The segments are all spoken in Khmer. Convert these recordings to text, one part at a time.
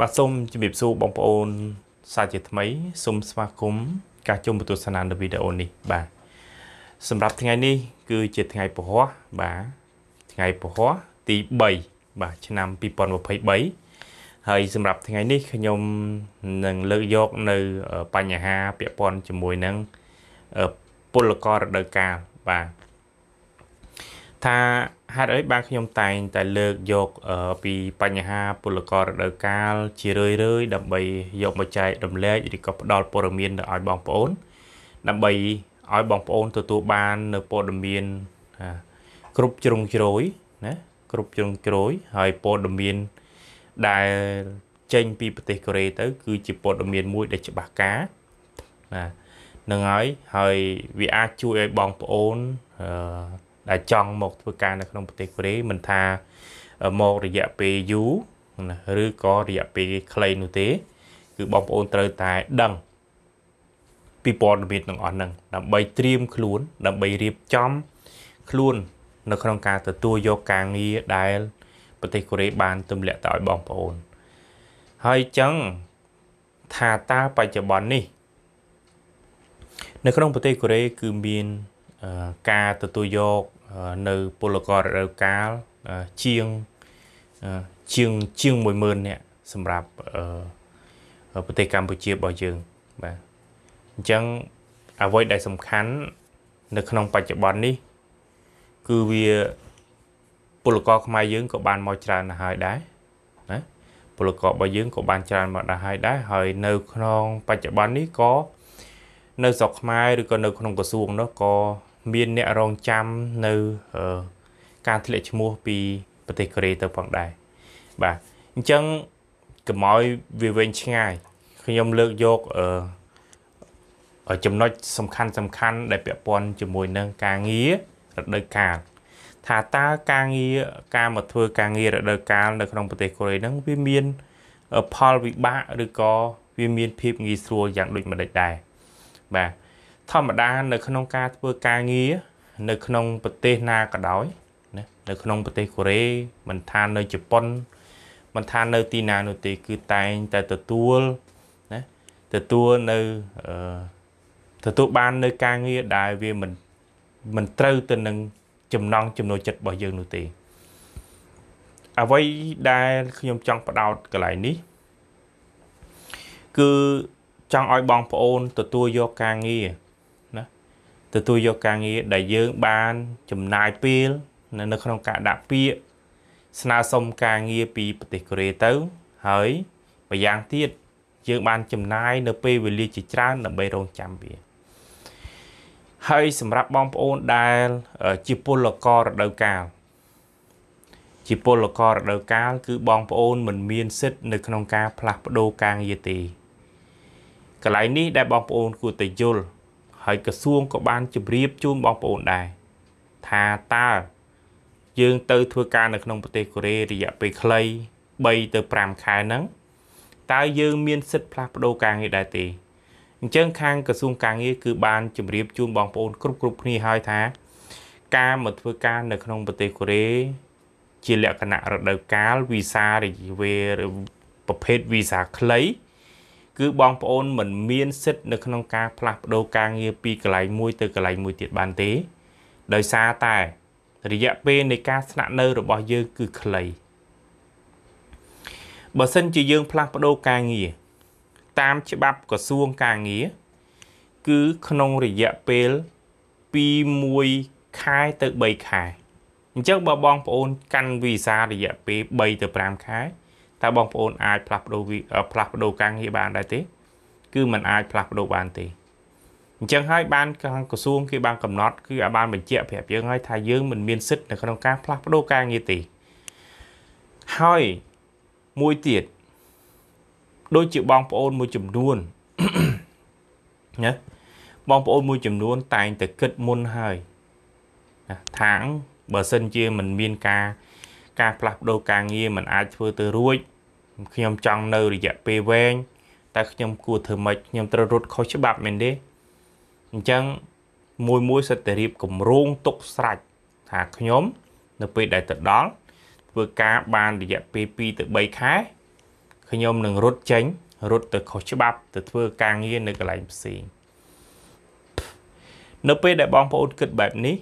បាទសូមជម្រាបសួរបងប្អូនសាជាថ្មីសូមស្វាគមន៍ការជុំទស្សនានៅវីដេអូនេះបាទសម្រាប់ថ្ងៃនេះគឺជាថ្ងៃពហុបាទថ្ងៃពហុទី3បាទឆ្នាំ2023ហើយ សម្រាប់ថ្ងៃនេះខ្ញុំនឹងលើកយក នៅបញ្ហាពាក់ព័ន្ធជាមួយនឹងពលកររដូវកាលបាទថាហេតុអីបានខ្ញុំតែង តែ លើកយកពីបញ្ហាពលកររដូវកាល ជារឿយរឿយដើម្បីយកមកចែករំលែកឬក៏ផ្ដល់ព័ត៌មានទៅឲ្យ បងប្អូន ដើម្បីឲ្យបងប្អូនទទួលបាន នៅព័ត៌មាន គ្រប់ជ្រុងជ្រោយណាគ្រប់ជ្រុងជ្រោយហើយព័ត៌មានដែលចេញពីប្រទេសកូរ៉េទៅ គឺជាព័ត៌មានមួយ ដែលច្បាស់ការណានឹងហើយហើយវាអាចជួយឲ្យបងប្អូនអឺដែលចង់មកធ្វើការនៅក្នុងប្រទេសកូរ៉េមិនថាមករយៈពេលយូរណាឬក៏រយៈពេលខ្លីនោះទេ គឺបងប្អូនត្រូវតែដឹងពីព័ត៌មានទាំងអស់ហ្នឹងដើម្បីត្រៀមខ្លួនដើម្បីរៀបចំខ្លួន នៅក្នុងការទទួលយកការងារដែល ប្រទេសកូរ៉េបានទម្លាក់ទៅឲ្យបងប្អូនហើយចឹងថាតើបច្ចុប្បន្ននេះ នៅក្នុងប្រទេសកូរ៉េគឺមានការទទួលយកនៅពលកររដូវកាលជាងជាងជាង10000នាក់សម្រាប់ប្រទេសកម្ពុជារបស់យើងបាទអញ្ចឹងអ្វីដែលសំខាន់នៅក្នុង បច្ចុប្បន្ននេះគឺវាពលករខ្មែរយើងក៏បានមកច្រើនទៅហើយដែរណាពលកររបស់យើងក៏បានច្រើនមកដល់ហើយដែរហើយនៅក្នុងបច្ចុប្បន្ននេះក៏នៅស្រុកខ្មែរឬក៏នៅ ក្នុងក្រសួងនោះក៏មានអ្នករងចាំនៅការធ្លាក់ឈ្មោះពីប្រទេសកូរ៉េទៅផងដែរបាទអញ្ចឹងកម្អយវាវែងឆ្ងាយខ្ញុំលើកយកអឺចំណុចសំខាន់សំខាន់ដែលពាក់ព័ន្ធជាមួយនឹងការងាររដូវកាលថាតើការងារការមកធ្វើការងាររដូវកាលនៅក្នុងប្រទេសកូរ៉េហ្នឹងវាមានផលវិបាកឬក៏វាមានភាពងាយស្រួលយ៉ាងដូចម្ដេចដែរបាទធម្មតានៅក្នុងការធ្វើការងារនៅក្នុងប្រទេសណាក៏ដោយណានៅ ក្នុងប្រទេសកូរ៉េមិនថានៅជប៉ុនមិនថានៅទីណានោះទេគឺតែងតែទទួលណាទទួលនៅទទួលបាននៅ ការងារដែលវាមិន មិនត្រូវទៅនឹងចំណង់ចំណូលចិត្តរបស់យើងនោះទេអ្វីដែលខ្ញុំចង់បដោតកន្លែងនេះ គឺចង់ឲ្យបងប្អូន ទទួលយកការងារទទួលយកការងារដែលយើងបានចំណាយពេលនៅក្នុងការដាក់ពាក្យស្នើសុំការងារពីប្រទេសកូរ៉េទៅ ហើយម្យ៉ាងទៀតយើងបានចំណាយនៅពេលវេលាជាច្រើនដើម្បីរងចាំវាហើយសម្រាប់បងប្អូនដែលជាពលកររដូវកាលជាពលកររដូវកាលគឺបងប្អូនមិនមានសិទ្ធិនៅក្នុងការផ្លាស់ប្ដូរការងារទេកន្លែងនេះដែលបងប្អូនគួរតែយល់ហើយក្រសួងក៏បានជម្រាបជូនបងប្អូនដែរថាតើយើង ទៅធ្វើការនៅក្នុងប្រទេសកូរ៉េរយៈពេលខ្លី3ទៅ5ខែហ្នឹងតើយើងមានសិទ្ធិផ្លាស់ប្ដូរការងារដែរទេអញ្ចឹងខាងក្រសួងការងារគឺបានជម្រាបជូនបងប្អូនគ្រប់គ្រប់គ្នាហើយថាការមកធ្វើការនៅក្នុងប្រទេសកូរ៉េជាលក្ខណៈរដូវកាលវីសារយៈពេលប្រភេទវីសាខ្លីគឺបងប្អូនមិនមានសិទ្ធិនៅក្នុងការផ្លាស់ប្ដូរការងារពីកន្លែងមួយទៅកន្លែងមួយទៀតបានទេដោយសារតែរយៈពេលនៃការស្នាក់នៅរបស់យើងគឺខ្លីបើសិនជាយើង ផ្លាស់ប្ដូរការងារតាមច្បាប់ក្រសួងការងារគឺក្នុងរយៈពេលពី1ខែទៅ3ខែអញ្ចឹងបើបងប្អូនកាន់វីសារយៈពេល3ទៅ5ខែតើបងប្អូនអាចផ្លាស់ប្ដូរផ្លាស់ប្ដូរការងារបានដែរទេគឺมันអាចផ្លាស់ប្ដូរបានទេអញ្ចឹងហើយ បានខាងក្រសួងគេបានកំណត់គឺអាចបានបញ្ជាក់ប្រាប់យើងហើយថាយើងមិនមានសិទ្ធិនៅក្នុងការផ្លាស់ប្ដូរការងារទេហើយមួយទៀតដូចជាបងប្អូនមួយចំនួនណាបងប្អូនមួយចំនួន តែងតែគិតមុនហើយថាបើសិនជាមិនមានការការផ្លាស់ប្ដូរការងារមិនអាចធ្វើទៅរួច ខ្ញុំចង់នៅរយៈពេលវែងតែខ្ញុំគួរធ្វើម៉េចខ្ញុំត្រូវរត់ខុសច្បាប់មែនទេអញ្ចឹងមួយមួយសិតតែរៀបគម្រោងទុកស្រាច់ថាខ្ញុំ នៅពេលដែលទៅដល់ធ្វើការបានរយៈពេល2ទៅ3ខែខ្ញុំនឹងរត់ចេញរត់ទៅខុសច្បាប់ទៅធ្វើការងារនៅកន្លែងផ្សេងនៅពេលដែលបងប្អូនគិតបែបនេះ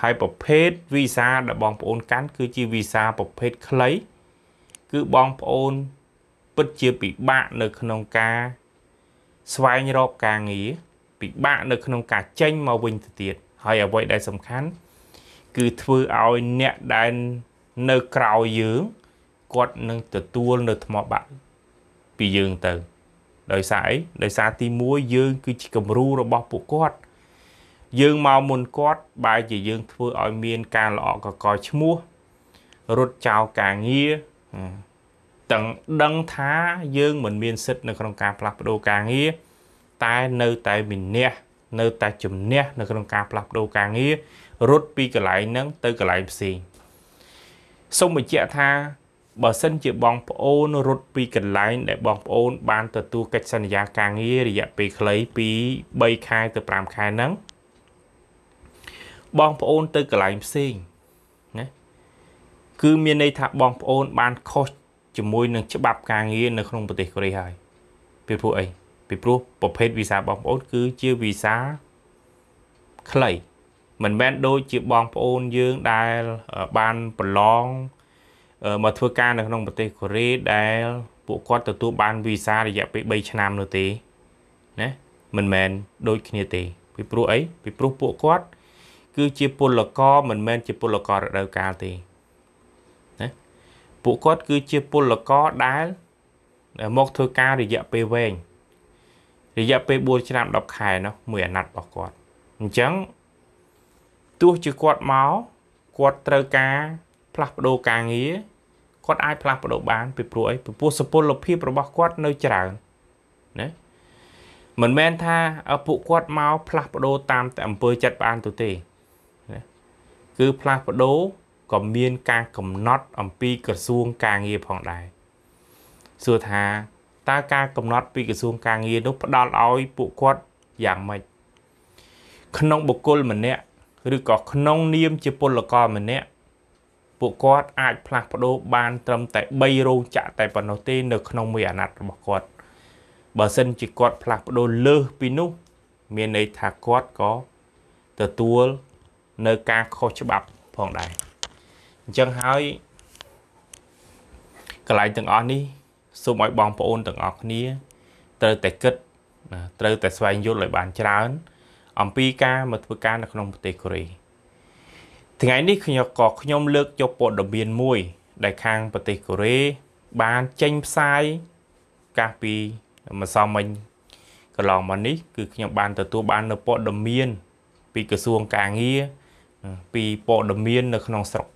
ហើយប្រភេទវីសាដែលបងប្អូនកាន់គឺជាវីសាប្រភេទខ្លីគឺបងប្អូន ពិតជាពិបាកនៅក្នុងការ ស្វែងរកការងារពិបាក នៅក្នុងការចេញមកវិញទៅទៀតហើយអ្វីដែលសំខាន់គឺធ្វើឲ្យអ្នកដែលនៅក្រៅយើងគាត់នឹងទទួលនៅថ្មបាក់ពីយើងទៅ ដោយសារអីដោយសារទី1យើង គឺជាគំរូរបស់ពួកគាត់យើងមកមុនគាត់បែរជាយើងធ្វើឲ្យមានការល្អកកឈ្មោះរត់ចោលការងារទាំងដឹងថាយើងមិនមានសិទ្ធិនៅក្នុងការផ្លាស់ប្ដូរការងារតែនៅតែវិន័យនៅតែជំនះនៅក្នុងការផ្លាស់ប្ដូរការងាររត់ពីកន្លែងហ្នឹងទៅកន្លែងផ្សេងសូមបញ្ជាក់ថាបើសិនជាបងប្អូន រត់ពីកន្លែងដែលបងប្អូនបានទទួលកិច្ចសន្យាការងាររយៈពេលខ្លីពី3ខែទៅ5ខែហ្នឹងបងប្អូនទៅកន្លែងផ្សេងណាគឺមានន័យថាបងប្អូន បានខុសជាមួយនឹងច្បាប់ការងារនៅក្នុងប្រទេសកូរ៉េហើយពីព្រោះអីពីព្រោះប្រភេទវីសាបងប្អូន គឺជាវីសាខ្លីមិនមែនដូចជាបងប្អូនយើងដែលបានប្រឡងមកធ្វើការនៅក្នុងប្រទេសកូរ៉េដែល ពួកគាត់ទទួលបានវីសារយៈពេល3ឆ្នាំនោះទេណាមិនមែនដូចគ្នាទេពីព្រោះអីពីព្រោះពួកគាត់គឺជាពលករមិនមែនជាពលកររដូវកាលទេណាពួកគាត់គឺជាពលករដែលមកធ្វើការរយៈពេលវែងរយៈពេល4ឆ្នាំ10ខែនោះមួយអាណត្តិរបស់គាត់អញ្ចឹងទោះជាគាត់មកគាត់ត្រូវការ ផ្លាស់ប្ដូរការងារគាត់អាចផ្លាស់ប្ដូរបានពីព្រោះអីពីព្រោះសុពលភាពរបស់គាត់ នៅច្រើនណាមិនមែនថាពួកគាត់មកផ្លាស់ប្ដូរតាមតែអំពើចិត្តបានទៅទេគឺផ្លាស់ប្ដូរក៏មានការកំណត់អំពីក្រសួងការងារផងដែរសួរថាតើការកំណត់ពីក្រសួងការងារនោះផ្ដល់ឲ្យពួកគាត់យ៉ាងម៉េចក្នុងបុគ្គលម្នាក់ឬក៏ក្នុងនាមជាពលករម្នាក់ ពួកគាត់អាចផ្លាស់ប្ដូរបានត្រឹមតែ3រោងចក្រតែប៉ុណ្ណោះទេនៅក្នុងមួយអាណត្តិរបស់គាត់បើសិនជាគាត់ផ្លាស់ប្ដូរលើសពីនោះមានន័យថាគាត់ក៏ទទួលនៅការខុសច្បាប់ផងដែរអញ្ចឹងហើយកន្លែងទាំងអស់នេះសូមឲ្យបងប្អូនទាំងអស់គ្នាត្រូវតែគិតត្រូវតែស្វែងយល់ឲ្យបានច្រើនអំពីការមកធ្វើការ នៅក្នុងប្រទេសកូរ៉េថ្ងៃនេះខ្ញុំក៏ខ្ញុំ លើកយកព័ត៌មានមួយដែលខាងប្រទេសកូរ៉េបានចេញផ្សាយកាលពីម្សិលមិញកន្លងមកនេះគឺខ្ញុំបានទទួលបាននៅព័ត៌មានពីក្រសួងកាងារពីព័ត៌មាននៅ ក្នុងស្រុក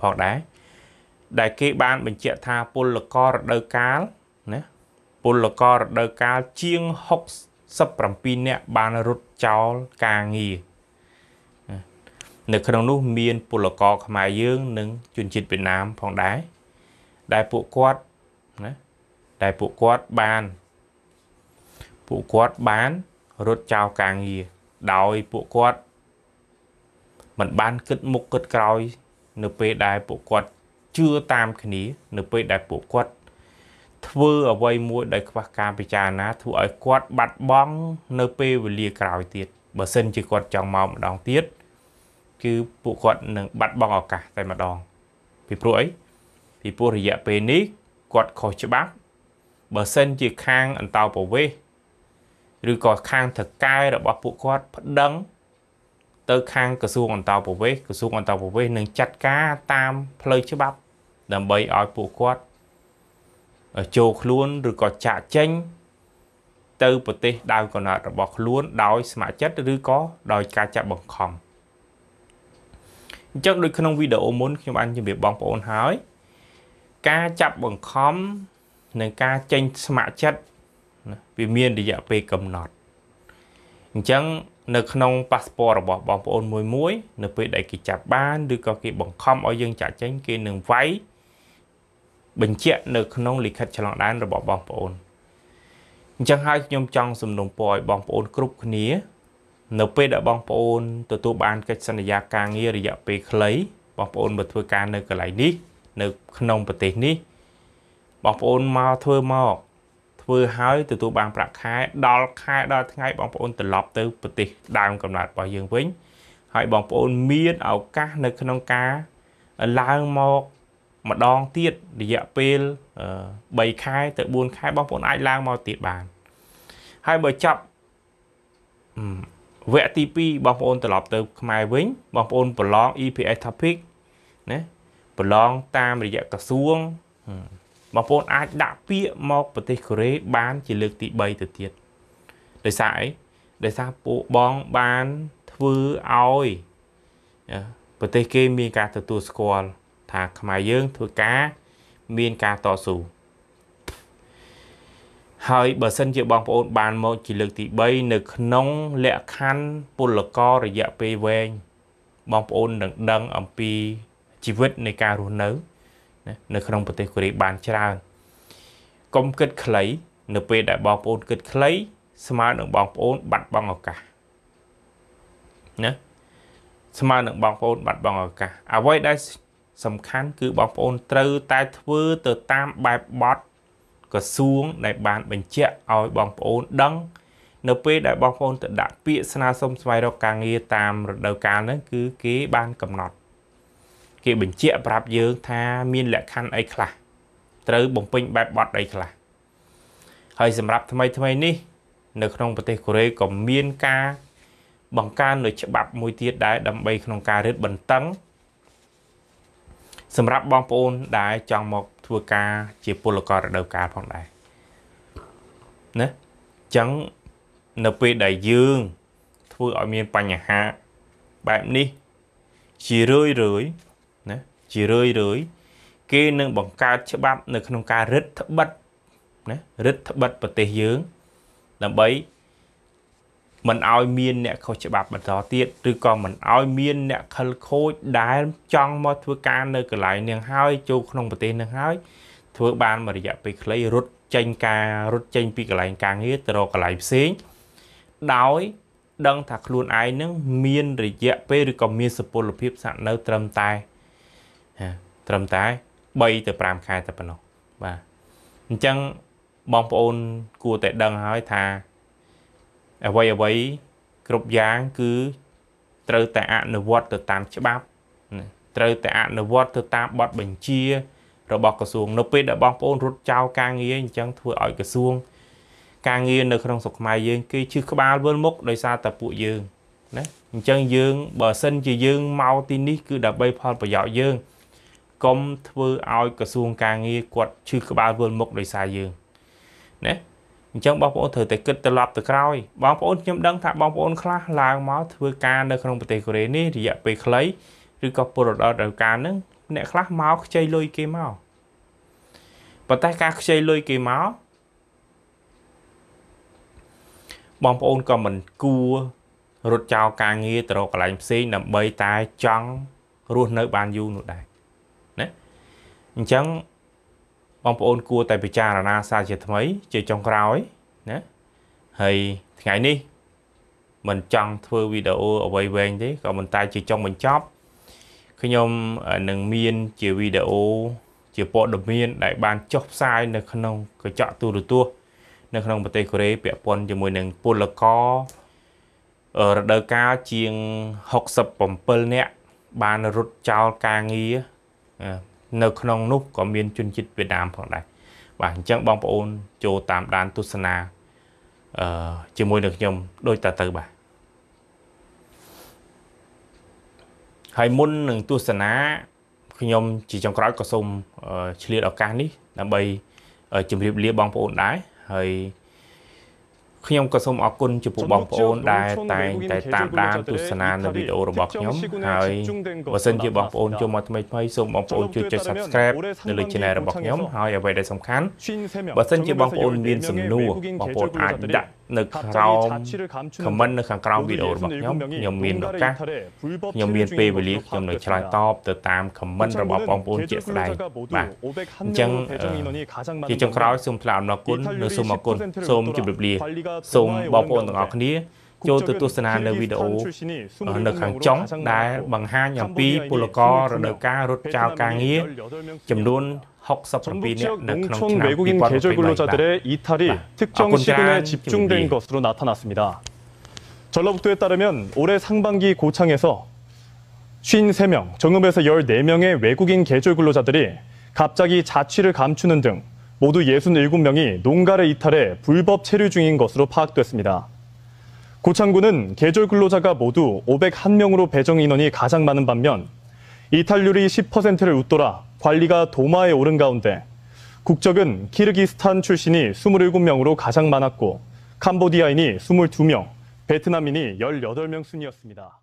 ផងដែរដែលគេបានបញ្ជាក់ថាពលកររដូវកាលណាពលកររដូវកាលជាង67នាក់បានរត់ចោលការងារនៅ ក្នុងនោះមានពលករខ្មែរយើង និង ជនជាតិវៀតណាមផងដែរដែលពួកគាត់ណាដែលពួកគាត់បានពួកគាត់បាន រត់ចោលការងារ ដោយពួកគាត់មិនបានគិតមុខគិតក្រោយនៅពេលដែលពួកគាត់ជឿតាមគ្នានៅពេលដែលពួកគាត់ធ្វើអ្វីមួយដោយខ្វះការពិចារណា ធ្វើឲ្យគាត់បាត់បង់នៅពេលវេលាក្រោយទៀតបើសិនជាគាត់ចង់មកម្ដងទៀតគឺពួកគាត់នឹងបាត់បង់ឱកាសតែម្ដង ពីព្រោះអីពីព្រោះរយៈពេលនេះគាត់ខុសច្បាប់បើសិនជាខាងអន្តោប្រវេសន៍ឬក៏ខាងថកែរបស់ពួកគាត់ប្តឹងទៅខាងក្រសួងអន្តរប្រវេសក្រសួងអន្តរប្រវេសនឹងចាត់ការតាមផ្លូវច្បាប់ដើម្បីឲ្យពួកគាត់ចូលខ្លួនឬក៏ចាក់ចេញ ទៅប្រទេសដៅកំណើតរបស់ខ្លួនដោយស្ម័គ្រចិត្តឬក៏ដោយការចាក់បង្ខំអញ្ចឹងដូចក្នុងវីដេអូមុនខ្ញុំបានជម្រាបបងប្អូនហើយការចាប់បង្ខំនិងការចេញស្ម័គ្រចិត្តវាមានរយៈពេលកំណត់អញ្ចឹងនៅក្នុងប៉ាសពតរបស់បងប្អូនមួយមួយនៅពេលដែលគេចាប់បានឬក៏គេបង្ខំឲ្យយើងចាក់ចេញគេនឹងវាយបញ្ជាក់នៅ ក្នុងលិខិតឆ្លងដែនរបស់បងប្អូនអញ្ចឹងហើយខ្ញុំចង់សំណូមពរឲ្យបងប្អូនគ្រប់គ្នា នៅពេលដែលបងប្អូនទទួលបាន កិច្ចសន្យាការងាររយៈពេលខ្លីបងប្អូនមកធ្វើការនៅកន្លែងនេះនៅ ក្នុងប្រទេសនេះបងប្អូនមកធ្វើមកធ្វើហើយទទួលបានប្រាក់ខែដល់ខែដល់ថ្ងៃបងប្អូនត្រឡប់ទៅប្រទេសដើមកំណើតរបស់យើងវិញ ហើយបងប្អូន មានឱកាសនៅក្នុងការឡើងមកម្ដងទៀតរយៈពេល3ខែទៅ4ខែបងប្អូនអាចឡើងមកទៀតបាន ហើយបើចាប់វគ្គទី2បងប្អូនត្រឡប់ទៅខ្មែរវិញ បងប្អូនប្រឡង EPS topic ណាប្រឡងតាមរយៈក្រសួងបងប្អូនអាចដាក់ពាក្យមកប្រទេសកូរ៉េបានជាលើកទី3ទៅទៀតដោយសារអីដោយសារពួកបងបានធ្វើឲ្យប្រទេសគេមានការទទួលស្គាល់ថាខ្មែរយើងធ្វើការមានការតស៊ូហើយបើសិនជាបងប្អូនបានមកជាលើកទី3នៅក្នុងលក្ខខណ្ឌពលកររយៈពេលវែងបងប្អូននឹងដឹងអំពីជីវិតនៃការរស់នៅនៅក្នុងប្រទេសកូរ៉េបានច្រើនកុំគិតខ្លី នៅ ពេលដែលបងប្អូនគិតខ្លីស្មើនឹងបងប្អូនបាត់បង់ឱកាសណាស្មើនឹងបងប្អូន បាត់បង់ឱកាសអ្វីដែលសំខាន់ គឺបងប្អូនត្រូវតែធ្វើទៅតាមបែបបត់ក្រសួងដែលបាន បញ្ជាក់ឲ្យបងប្អូនដឹង នៅពេលដែលបងប្អូនទៅដាក់ពាក្យស្នើសុំស្វែងរកការងារតាមរដូវកាលហ្នឹងគឺគេបានកំណត់គេបញ្ជាក់ប្រាប់យើង ថាមានលក្ខខណ្ឌអីខ្លះត្រូវបំពេញបែបបទអីខ្លះហើយ សម្រាប់ថ្មីថ្មីនេះ នៅ ក្នុងប្រទេសកូរ៉េក៏មានការ បង្កើននូវច្បាប់មួយទៀតដែរដើម្បីក្នុងការរឹតបន្តឹងសម្រាប់បងប្អូនដែល ចង់មកធ្វើការជាពលកររដូវកាលផងដែរណាចឹងនៅពេលដែលយើង ធ្វើឲ្យមានបញ្ហាបែបនេះជារឿយរឿយជារឿយរឿយគេនឹងបង្កើតច្បាប់ នៅក្នុងការរឹតត្បិតណារឹតត្បិតប្រទេសយើងដើម្បីមិនឲ្យមានអ្នកខុសច្បាប់បន្តទៀតឬក៏មិនឲ្យមានអ្នកខិលខូចដែល ចង់មកធ្វើការនៅកន្លែងនឹងហើយចូលក្នុងប្រទេសនឹងហើយធ្វើបានមួយរយៈពេលខ្លីរត់ចេញការរត់ចេញពីកន្លែងការងារទៅរកកន្លែងផ្សេងដោយ ដឹងថាខ្លួនឯងនឹង មាន រយៈពេលឬក៏មានសុពលភាពសាក់នៅ ត្រឹមតែត្រឹមតែ3ទៅ5ខែតែប៉ុណ្ណោះបាទអញ្ចឹងបងប្អូនគួរតែដឹងហើយថាអ្វីអ្វីគ្រប់យ៉ាងគឺត្រូវតែអនុវត្តទៅតាមច្បាប់ត្រូវតែអនុវត្តទៅតាមបទបញ្ជា របស់ក្រសួងនៅពេលដែលបងប្អូនរត់ចោលការងារអញ្ចឹងធ្វើឲ្យក្រសួងការងារនៅក្នុងស្រុកខ្មែរយើងគេឈឺក្បាលវិលមុខដោយសារតែពួកយើងណាអញ្ចឹងយើងបើសិនជាយើងមកទីនេះគឺដើម្បី ផលប្រយោជន៍យើងកុំធ្វើឲ្យក្រសួងការងារគាត់ឈឺក្បាលវិលមុខដោយសារយើងណាអញ្ចឹងបងប្អូនត្រូវតែគិតត្រឡប់ទៅក្រោយបងប្អូនខ្ញុំដឹងថាបងប្អូនខ្លះឡើងមកធ្វើការនៅក្នុងប្រទេសកូរ៉េនេះរយៈពេលខ្លីឬក៏ពលរដ្ឋដល់ការនឹងអ្នកខ្លះមកខ្ចីលុយគេមកប៉ុន្តែការខ្ចីលុយគេមកបងប្អូនក៏មិនគួររត់ចោលការងារទៅរកកន្លែងផ្សេងដើម្បីតែចង់រស់នៅ បានយូរនោះដែរអញ្ចឹងបងប្អូនគួរតែពិចារណាសារជាថ្មីជាចុងក្រោយណាហើយថ្ងៃនេះ មិនចង់ធ្វើវីដេអូអ្វីវែងទេក៏ប៉ុន្តែជាចុងបញ្ចប់ខ្ញុំនឹងមានជាវីដេអូជាព័ត៌មាន ដែលបានចុះផ្សាយនៅក្នុងកញ្ចក់ទូរទស្សន៍នៅក្នុងប្រទេសកូរ៉េពាក់ព័ន្ធជាមួយនឹងពលកររដូវកាលជាង67នាក់បានរត់ចោលការងារនៅក្នុងនោះក៏មានជនជាតិវៀតណាមផងដែរបាទអញ្ចឹងបងប្អូន ចូលតាមដានទស្សនាអឺជាមួយនឹងខ្ញុំ ដូចតទៅបាទហើយមុននឹងទស្សនាខ្ញុំ ជាចុងក្រោយក៏សូមឆ្លៀតឱកាសនេះដើម្បីជម្រាបលាបងប្អូនដែរហើយខ្ញុំក៏សូមអរគុណចំពោះបងប្អូនដែលតែងតែតាមដានទស្សនានៅវីដេអូរបស់ខ្ញុំហើយបើសិនជាបងប្អូនចូលមកថ្មីថ្មីសូមបងប្អូនជួយចុច Subscribe នៅលើ Channel របស់ខ្ញុំហើយអ្វីដែលសំខាន់បើសិនជាបងប្អូនមាន សំណួរបងប្អូនអាចដាក់នៅក្រោម comment នៅខាងក្រោមវីដេអូរបស់ខ្ញុំខ្ញុំមានឱកាសខ្ញុំមានពេលវេលាខ្ញុំនៅឆ្លើយតបទៅតាម comment របស់បងប្អូនជាស្ដែងបាទអញ្ចឹងជាចុងក្រោយសូមថ្លែងអំណរគុណនិងសូមអរគុណសូមជម្រាបលាសូមបងប្អូនទាំងអស់គ្នាចូលទៅទស្សនានៅវីដេអូនៅខាងចុងដែលបង្ហាញអំពីពលកររដូវកាលរត់ចោលការងារចំនួន h ọ 그 전북 지역 농촌 외국인 계절 근로자들의 이탈이 특정 아, 시군에 집중된 것으로 나타났습니다. 전라북도에 따르면 올해 상반기 고창에서 53명, 정읍에서 14명의 외국인 계절 근로자들이 갑자기 자취를 감추는 등 모두 67명이 농가를 이탈해 불법 체류 중인 것으로 파악됐습니다. 고창군은 계절 근로자가 모두 501명으로 배정 인원이 가장 많은 반면 이탈률이 10%를 웃돌아 관리가 도마에 오른 가운데 국적은 키르기스탄 출신이 27명으로 가장 많았고 캄보디아인이 22명, 베트남인이 18명 순이었습니다.